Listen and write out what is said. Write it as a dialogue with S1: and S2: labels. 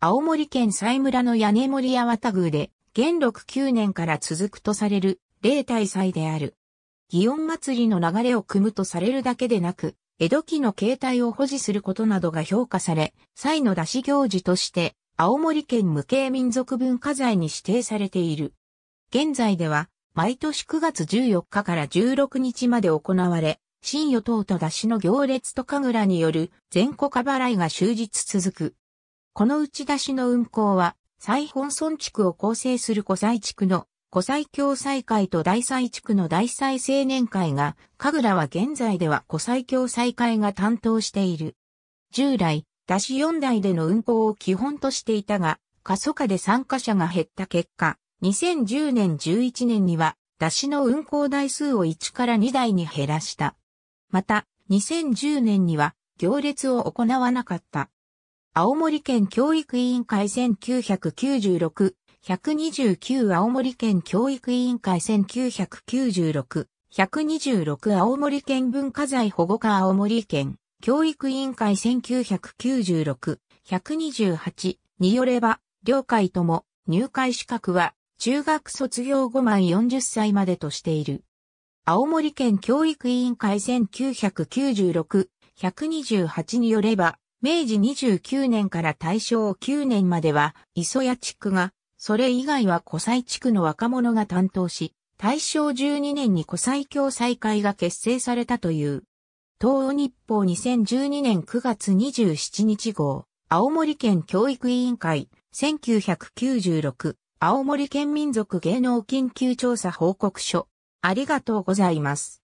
S1: 青森県西村の屋根森八幡宮で、元禄9年から続くとされる、
S2: 霊大祭である。祇園祭りの流れを組むとされるだけでなく、江戸期の形態を保持することなどが評価され、祭の出し行事として、青森県無形民族文化財に指定されている。現在では、毎年9月14日から16日まで行われ、新与党と出しの行列と神楽による全国払いが終日続く。この打ち出しの運行は、西本村地区を構成する古西地区の古西共済会と大西地区の大西青年会が、神楽は現在では古西共済会が担当している。従来、出し4台での運行を基本としていたが、過疎化で参加者が減った結果、2010年11年には、出しの運行台数を1から2台に減らした。また、2010年には、行列を行わなかった。青森県教育委員会1996、129青森県教育委員会1996、126青森県文化財保護課青森県教育委員会1996、128によれば、両解とも入会資格は中学卒業後満40歳までとしている。青森県教育委員会1996、128によれば、明治29年から大正9年までは磯谷地区が、それ以外は古西地区の若者が担当し、大正12年に古西教再会が結成されたという。東欧日報2012年9月27日号、青森県教育委員会、1996、青森県民族芸能緊急調査報
S1: 告書。ありがとうございます。